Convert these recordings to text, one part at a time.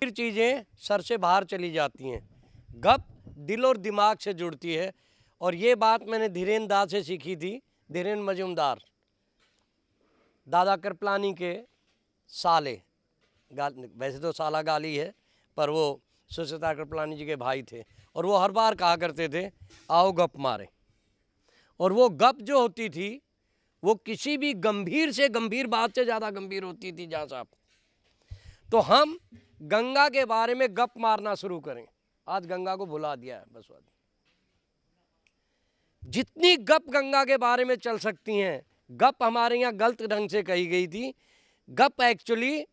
फिर चीज़ें सर से बाहर चली जाती हैं गप दिल और दिमाग से जुड़ती है और ये बात मैंने धीरेन्द्र दास से सीखी थी धीरेन्द्र मजुमदार दादा कृपलानी के साले गाल वैसे तो साला गाली है पर वो सुशिता कृपलानी जी के भाई थे और वो हर बार कहा करते थे आओ गप मारे और वो गप जो होती थी वो किसी भी गंभीर से गंभीर बात से ज़्यादा गंभीर होती थी जहाँ साहब तो हम गंगा के बारे में गप मारना शुरू करें आज गंगा को भुला दिया है बस जितनी गप गंगा के बारे में चल सकती हैं गप हमारे यहाँ गलत ढंग से कही गई थी गप एक्चुअली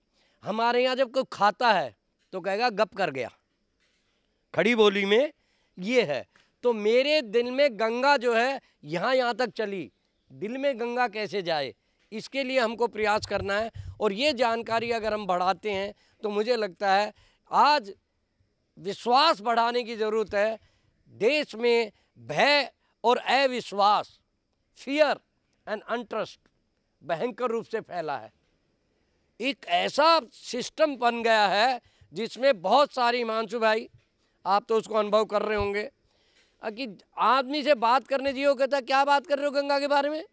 हमारे यहाँ जब कोई खाता है तो कहेगा गप कर गया खड़ी बोली में ये है तो मेरे दिल में गंगा जो है यहाँ यहाँ तक चली दिल में गंगा कैसे जाए इसके लिए हमको प्रयास करना है और ये जानकारी अगर हम बढ़ाते हैं तो मुझे लगता है आज विश्वास बढ़ाने की ज़रूरत है देश में भय और अविश्वास फियर एंड अनट्रस्ट भयंकर रूप से फैला है एक ऐसा सिस्टम बन गया है जिसमें बहुत सारी मानसू भाई आप तो उसको अनुभव कर रहे होंगे कि आदमी से बात करने हो कहता क्या बात कर रहे हो गंगा के बारे में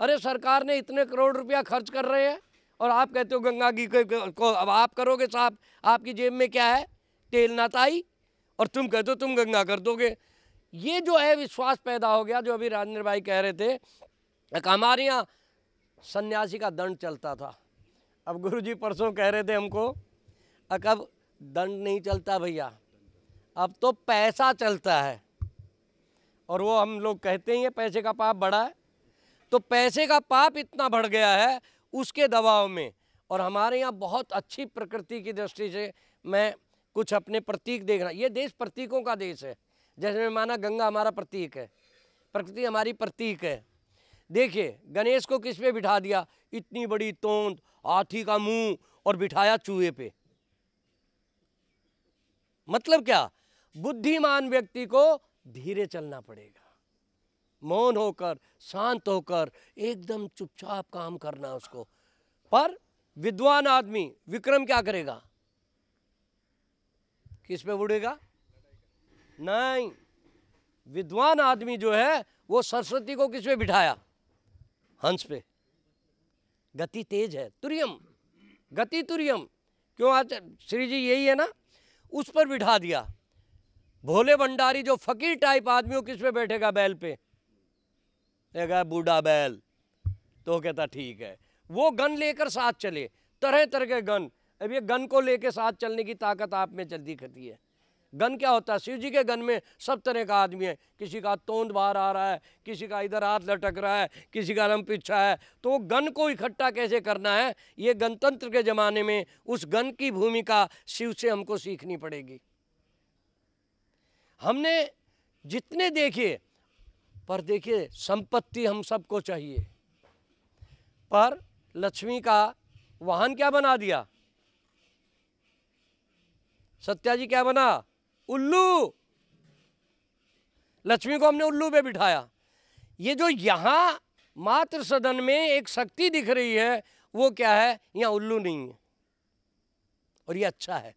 अरे सरकार ने इतने करोड़ रुपया खर्च कर रहे हैं और आप कहते हो गंगा की को अब आप करोगे साहब आपकी जेब में क्या है तेल नाताई और तुम कहते हो तुम गंगा कर दोगे ये जो है विश्वास पैदा हो गया जो अभी राजेंद्र भाई कह रहे थे हमारे यहाँ सन्यासी का दंड चलता था अब गुरुजी परसों कह रहे थे हमको अब दंड नहीं चलता भैया अब तो पैसा चलता है और वो हम लोग कहते ही हैं पैसे का पाप बढ़ा है तो पैसे का पाप इतना बढ़ गया है उसके दबाव में और हमारे यहाँ बहुत अच्छी प्रकृति की दृष्टि से मैं कुछ अपने प्रतीक देख रहा ये देश प्रतीकों का देश है जैसे मैं माना गंगा हमारा प्रतीक है प्रकृति हमारी प्रतीक है देखिए गणेश को किस पे बिठा दिया इतनी बड़ी तोंद हाथी का मुंह और बिठाया चूहे पे मतलब क्या बुद्धिमान व्यक्ति को धीरे चलना पड़ेगा मौन होकर शांत होकर एकदम चुपचाप काम करना उसको पर विद्वान आदमी विक्रम क्या करेगा किस पे उड़ेगा नहीं विद्वान आदमी जो है वो सरस्वती को किस पे बिठाया हंस पे गति तेज है तुरियम गति तुरियम क्यों आज श्री जी यही है ना उस पर बिठा दिया भोले भंडारी जो फकीर टाइप आदमी हो किस पे बैठेगा बैल पे देगा बूढ़ा बैल तो कहता ठीक है वो गन लेकर साथ चले तरह तरह के गन अब ये गन को लेकर साथ चलने की ताकत आप में जल्दी खती है गन क्या होता है शिव जी के गन में सब तरह का आदमी है किसी का तोंद बाहर आ रहा है किसी का इधर हाथ लटक रहा है किसी का लम पिछा है तो वो गन को इकट्ठा कैसे करना है ये गणतंत्र के ज़माने में उस गन की भूमिका शिव से हमको सीखनी पड़ेगी हमने जितने देखे पर देखिए संपत्ति हम सबको चाहिए पर लक्ष्मी का वाहन क्या बना दिया सत्या जी क्या बना उल्लू लक्ष्मी को हमने उल्लू पे बिठाया ये जो यहाँ मात्र सदन में एक शक्ति दिख रही है वो क्या है यहाँ उल्लू नहीं है और ये अच्छा है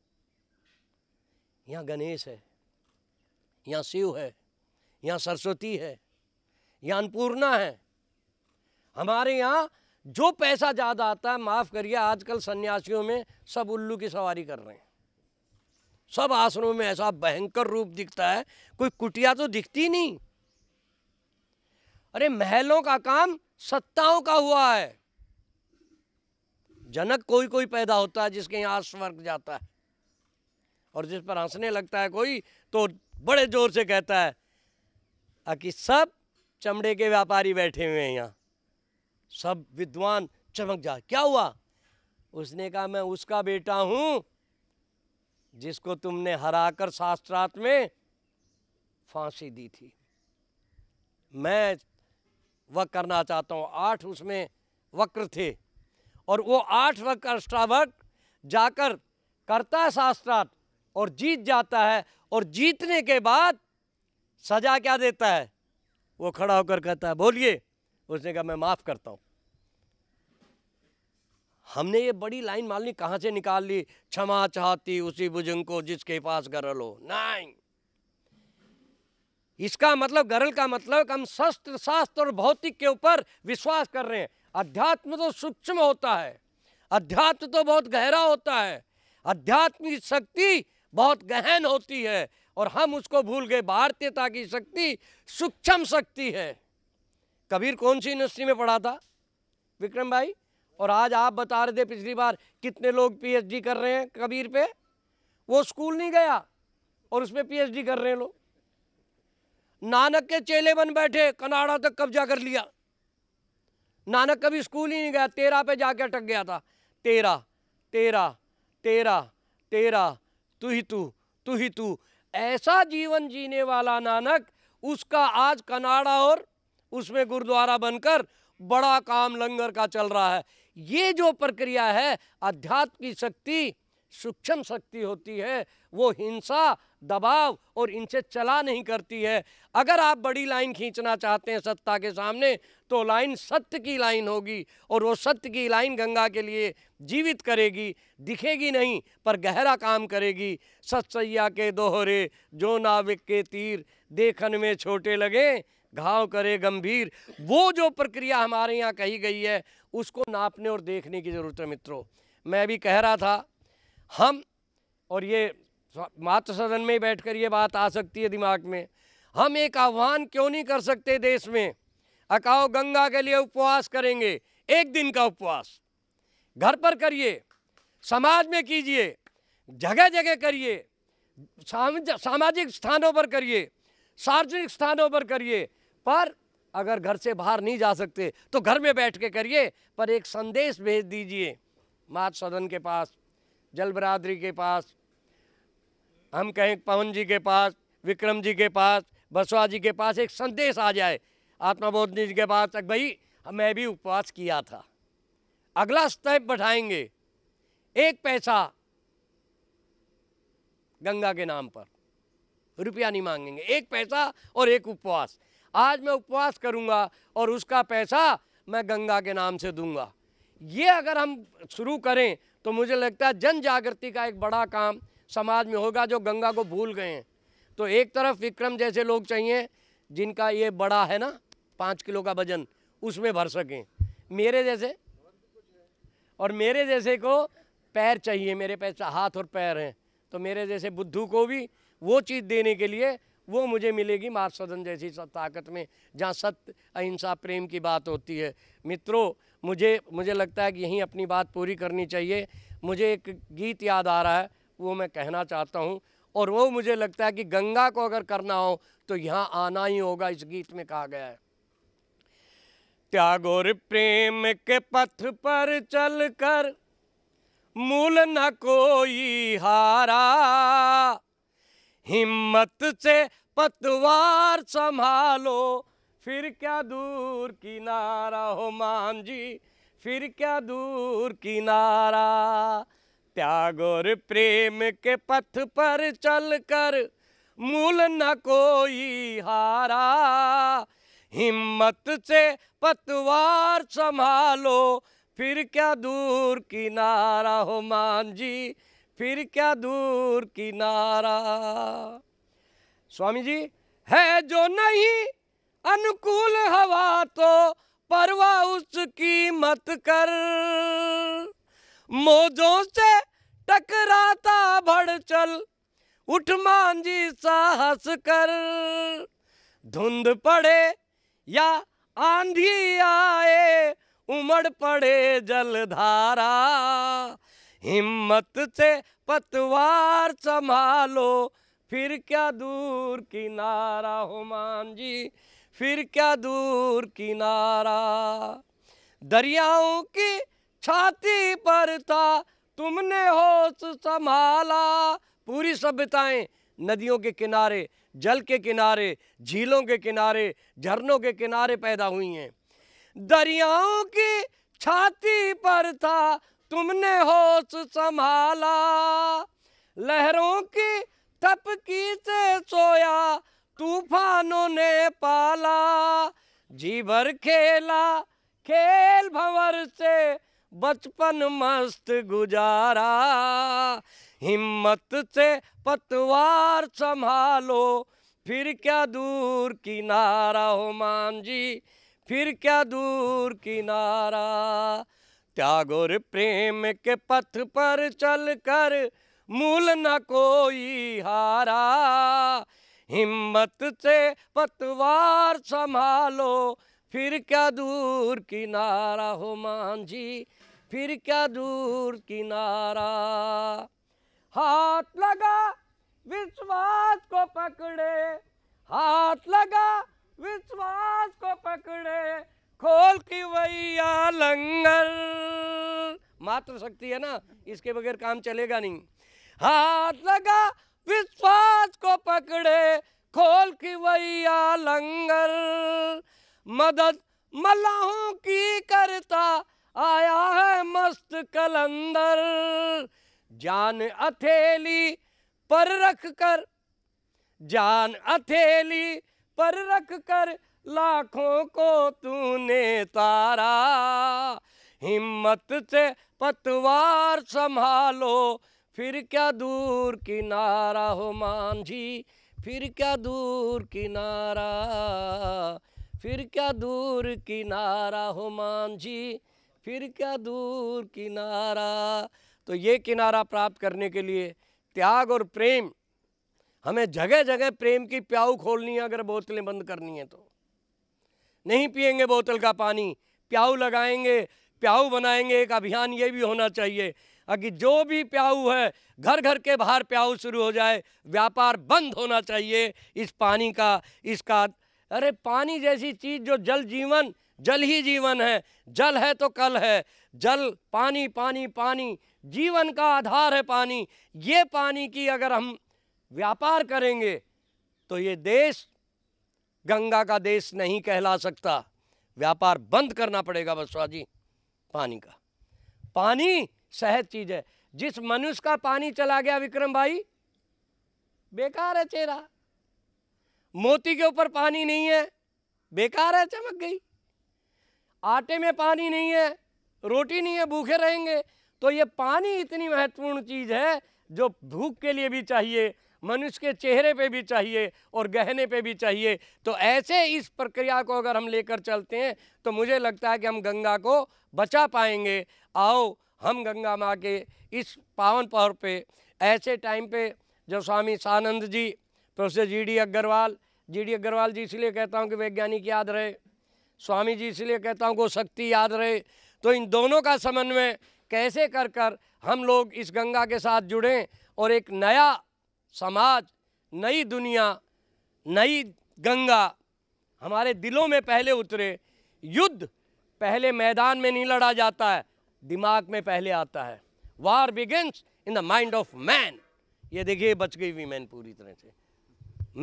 यहाँ गणेश है यहाँ शिव है यहाँ सरस्वती है यहाँ अन्नपूर्णा है हमारे यहाँ जो पैसा ज़्यादा आता है माफ़ करिए आजकल सन्यासियों में सब उल्लू की सवारी कर रहे हैं सब आसनों में ऐसा भयंकर रूप दिखता है कोई कुटिया तो दिखती नहीं अरे महलों का काम सत्ताओं का हुआ है जनक कोई कोई पैदा होता है जिसके यहाँ स्वर्ग जाता है और जिस पर हंसने लगता है कोई तो बड़े जोर से कहता है कि सब चमड़े के व्यापारी बैठे हुए हैं यहाँ सब विद्वान चमक जा क्या हुआ उसने कहा मैं उसका बेटा हूँ जिसको तुमने हराकर शास्त्रार्थ में फांसी दी थी मैं वह करना चाहता हूँ आठ उसमें वक्र थे और वो आठ वक्र अष्टावक जाकर करता है शास्त्रार्थ और जीत जाता है और जीतने के बाद सजा क्या देता है वो खड़ा होकर कहता है बोलिए उसने कहा मैं माफ़ करता हूँ हमने ये बड़ी लाइन मान ली कहाँ से निकाल ली क्षमा चाहती उसी बुजुर्ग को जिसके पास गरल हो नहीं इसका मतलब गरल का मतलब हम शस्त्र शास्त्र और भौतिक के ऊपर विश्वास कर रहे हैं अध्यात्म तो सूक्ष्म होता है अध्यात्म तो बहुत गहरा होता है आध्यात्मिक शक्ति बहुत गहन होती है और हम उसको भूल गए भारतीयता की शक्ति सूक्ष्म शक्ति है कबीर कौन सी यूनिवर्सिटी में पढ़ा था विक्रम भाई और आज आप बता रहे थे पिछली बार कितने लोग पीएचडी कर रहे हैं कबीर पे वो स्कूल नहीं गया और उसमें पीएचडी कर रहे हैं लोग नानक के चेले बन बैठे कनाडा तक कब्जा कर लिया नानक कभी स्कूल ही नहीं गया तेरह पे जाके अटक गया था तेरह तेरह तेरह तेरह तेरह तू ही तू तू ही तू ऐसा जीवन जीने वाला नानक उसका आज कनाडा और उसमें गुरुद्वारा बनकर बड़ा काम लंगर का चल रहा है ये जो प्रक्रिया है अध्यात्म की शक्ति सूक्ष्म शक्ति होती है वो हिंसा दबाव और इनसे चला नहीं करती है अगर आप बड़ी लाइन खींचना चाहते हैं सत्ता के सामने तो लाइन सत्य की लाइन होगी और वो सत्य की लाइन गंगा के लिए जीवित करेगी दिखेगी नहीं पर गहरा काम करेगी सत्सैया के दोहरे जो नाविक के तीर देखन में छोटे लगे घाव करे गंभीर वो जो प्रक्रिया हमारे यहाँ कही गई है उसको नापने और देखने की ज़रूरत है मित्रों मैं भी कह रहा था हम और ये मात्र सदन में बैठकर ये बात आ सकती है दिमाग में हम एक आह्वान क्यों नहीं कर सकते देश में अकाओ गंगा के लिए उपवास करेंगे एक दिन का उपवास घर पर करिए समाज में कीजिए जगह जगह करिए सामाजिक स्थानों पर करिए सार्वजनिक स्थानों पर करिए पर अगर घर से बाहर नहीं जा सकते तो घर में बैठ के करिए पर एक संदेश भेज दीजिए मात सदन के पास जल बरादरी के पास हम कहें पवन जी के पास विक्रम जी के पास बसवा जी के पास एक संदेश आ जाए आत्माबोध जी के पास तक भाई मैं भी उपवास किया था अगला स्टेप बढ़ाएंगे एक पैसा गंगा के नाम पर रुपया नहीं मांगेंगे एक पैसा और एक उपवास आज मैं उपवास करूंगा और उसका पैसा मैं गंगा के नाम से दूंगा ये अगर हम शुरू करें तो मुझे लगता है जन जागृति का एक बड़ा काम समाज में होगा जो गंगा को भूल गए हैं तो एक तरफ विक्रम जैसे लोग चाहिए जिनका ये बड़ा है ना पाँच किलो का वजन उसमें भर सकें मेरे जैसे और मेरे जैसे को पैर चाहिए मेरे पैर हाथ और पैर हैं तो मेरे जैसे बुद्धू को भी वो चीज़ देने के लिए वो मुझे मिलेगी मार सदन जैसी ताकत में जहाँ सत्य अहिंसा प्रेम की बात होती है मित्रों मुझे मुझे लगता है कि यहीं अपनी बात पूरी करनी चाहिए मुझे एक गीत याद आ रहा है वो मैं कहना चाहता हूँ और वो मुझे लगता है कि गंगा को अगर करना हो तो यहाँ आना ही होगा इस गीत में कहा गया है त्यागोर प्रेम के पथ पर चलकर मूल न कोई हारा हिम्मत से पतवार संभालो फिर क्या दूर किनारा हो मान जी फिर क्या दूर किनारा त्याग और प्रेम के पथ पर चलकर मूल न कोई हारा हिम्मत से पतवार संभालो फिर क्या दूर किनारा हो मान जी फिर क्या दूर किनारा स्वामी जी है जो नहीं अनुकूल हवा तो परवा उसकी मत कर मोजों से टकराता भड़ चल उठ मांझी साहस कर धुंध पड़े या आंधी आए उमड़ पड़े जलधारा हिम्मत से पतवार संभालो फिर क्या दूर किनारा हो मान जी फिर क्या दूर किनारा दरियाओं की छाती पर था तुमने होश संभाला पूरी सभ्यताएं नदियों के किनारे जल के किनारे झीलों के किनारे झरनों के किनारे पैदा हुई हैं दरियाओं की छाती पर था तुमने होश संभाला लहरों की तपकी से सोया तूफानों ने पाला जी भर खेला खेल भंवर से बचपन मस्त गुजारा हिम्मत से पतवार संभालो फिर क्या दूर किनारा हो मान जी फिर क्या दूर किनारा त्यागोर प्रेम के पथ पर चल कर मूल न कोई हारा हिम्मत से पतवार संभालो फिर क्या दूर किनारा हो मान जी फिर क्या दूर किनारा हाथ लगा विश्वास को पकड़े हाथ लगा विश्वास को पकड़े खोल की वैया लंगर मात्र शक्ति है ना इसके बगैर काम चलेगा नहीं हाथ लगा विश्वास को पकड़े खोल की वैया लंगर मदद मलाहों की करता आया है मस्त कलंदर जान अथेली पर रख कर जान अथेली पर रख कर लाखों को तूने तारा हिम्मत से पतवार संभालो फिर क्या दूर किनारा हो जी फिर क्या दूर किनारा फिर क्या दूर किनारा हो जी फिर क्या दूर किनारा तो ये किनारा प्राप्त करने के लिए त्याग और प्रेम हमें जगह जगह प्रेम की प्याऊ खोलनी है अगर बोतलें बंद करनी है तो नहीं पिएंगे बोतल का पानी प्याऊ लगाएंगे प्याऊ बनाएंगे एक अभियान ये भी होना चाहिए अगर जो भी प्याऊ है घर घर के बाहर प्याऊ शुरू हो जाए व्यापार बंद होना चाहिए इस पानी का इसका अरे पानी जैसी चीज़ जो जल जीवन जल ही जीवन है जल है तो कल है जल पानी पानी पानी जीवन का आधार है पानी ये पानी की अगर हम व्यापार करेंगे तो ये देश गंगा का देश नहीं कहला सकता व्यापार बंद करना पड़ेगा बसवा जी पानी का पानी सहज चीज़ है जिस मनुष्य का पानी चला गया विक्रम भाई बेकार है चेहरा मोती के ऊपर पानी नहीं है बेकार है चमक गई आटे में पानी नहीं है रोटी नहीं है भूखे रहेंगे तो ये पानी इतनी महत्वपूर्ण चीज़ है जो भूख के लिए भी चाहिए मनुष्य के चेहरे पे भी चाहिए और गहने पे भी चाहिए तो ऐसे इस प्रक्रिया को अगर हम लेकर चलते हैं तो मुझे लगता है कि हम गंगा को बचा पाएंगे आओ हम गंगा माँ के इस पावन पर्व पे ऐसे टाइम पे जो Swami Sanand ji professor G D Agrawal G D Agrawal ji इसलिए कहता हूँ कि वैज्ञानिक याद रहे स्वामी जी इसलिए कहता हूँ गो शक्ति याद रहे तो इन दोनों का समन्वय कैसे कर कर हम लोग इस गंगा के साथ जुड़ें और एक नया समाज नई दुनिया नई गंगा हमारे दिलों में पहले उतरे युद्ध पहले मैदान में नहीं लड़ा जाता है दिमाग में पहले आता है war begins in the mind of man ये देखिए बच गई वीमेन पूरी तरह से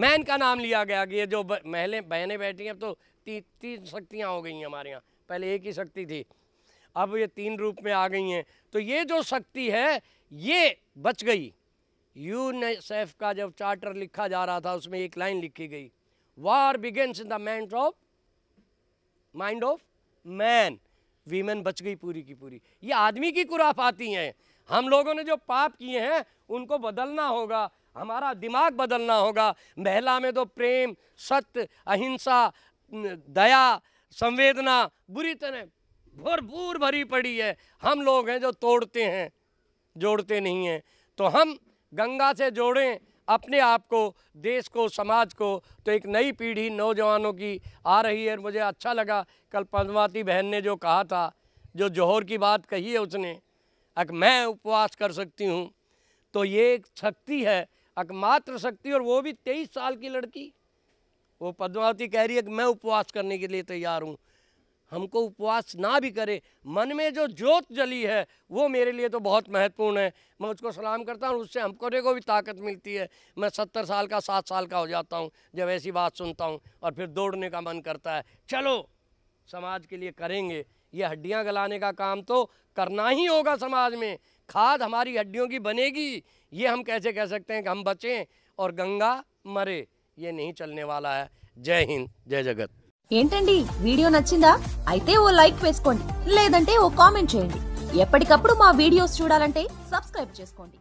मैन का नाम लिया गया कि ये जो महलें बहनें बैठी हैं तो शक्ति तीन शक्तियाँ हो गई हैं हमारे यहाँ पहले एक ही शक्ति थी अब ये तीन रूप में आ गई हैं तो ये जो शक्ति है ये बच गई यूनिसेफ का जब चार्टर लिखा जा रहा था उसमें एक लाइन लिखी गई war begins in the mind of mind of man women बच गई पूरी की पूरी ये आदमी की कुराफ आती हैं हम लोगों ने जो पाप किए हैं उनको बदलना होगा हमारा दिमाग बदलना होगा महिला में तो प्रेम सत्य अहिंसा दया संवेदना बुरी तरह भरपूर भरी पड़ी है हम लोग हैं जो तोड़ते हैं जोड़ते नहीं हैं तो हम गंगा से जोड़ें अपने आप को देश को समाज को तो एक नई पीढ़ी नौजवानों की आ रही है मुझे अच्छा लगा कल पद्मावती बहन ने जो कहा था जो जोहर की बात कही है उसने अक मैं उपवास कर सकती हूँ तो ये एक शक्ति है मात्र शक्ति और वो भी तेईस साल की लड़की वो पद्मावती कह रही है कि मैं उपवास करने के लिए तैयार हूँ हमको उपवास ना भी करे मन में जो जोत जली है वो मेरे लिए तो बहुत महत्वपूर्ण है मैं उसको सलाम करता हूँ उससे हमको देखो भी ताकत मिलती है मैं सत्तर साल का सात साल का हो जाता हूँ जब ऐसी बात सुनता हूँ और फिर दौड़ने का मन करता है चलो समाज के लिए करेंगे ये हड्डियाँ गलाने का काम तो करना ही होगा समाज में खाद हमारी हड्डियों की बनेगी ये हम कैसे कह सकते हैं कि हम बचें और गंगा मरे ये नहीं चलने वाला है జై హింద్ జై జగత్ ఏంటండి వీడియో నచ్చిందా అయితే ఓ లైక్ వేసుకోండి లేదంటే ఓ కామెంట్ చేయండి ఎప్పటికప్పుడు మా వీడియోస్ చూడాలంటే సబ్స్క్రైబ్ చేసుకోండి